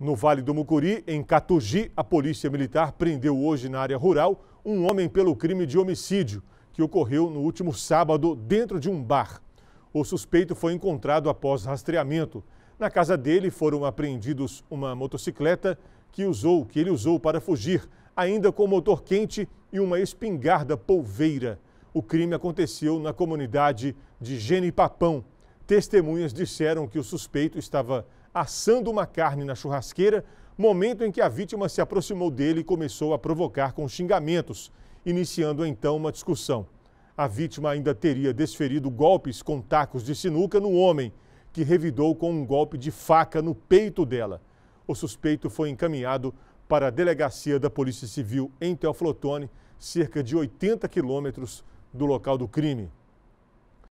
No Vale do Mucuri, em Catugi, a Polícia Militar prendeu hoje na área rural um homem pelo crime de homicídio, que ocorreu no último sábado dentro de um bar. O suspeito foi encontrado após rastreamento. Na casa dele foram apreendidos uma motocicleta que usou, que ele usou para fugir, ainda com motor quente e uma espingarda polveira. O crime aconteceu na comunidade de Genipapão. Testemunhas disseram que o suspeito estava assando uma carne na churrasqueira, momento em que a vítima se aproximou dele e começou a provocar com xingamentos, iniciando então uma discussão. A vítima ainda teria desferido golpes com tacos de sinuca no homem, que revidou com um golpe de faca no peito dela. O suspeito foi encaminhado para a delegacia da Polícia Civil em Teoflotone, cerca de 80 quilômetros do local do crime.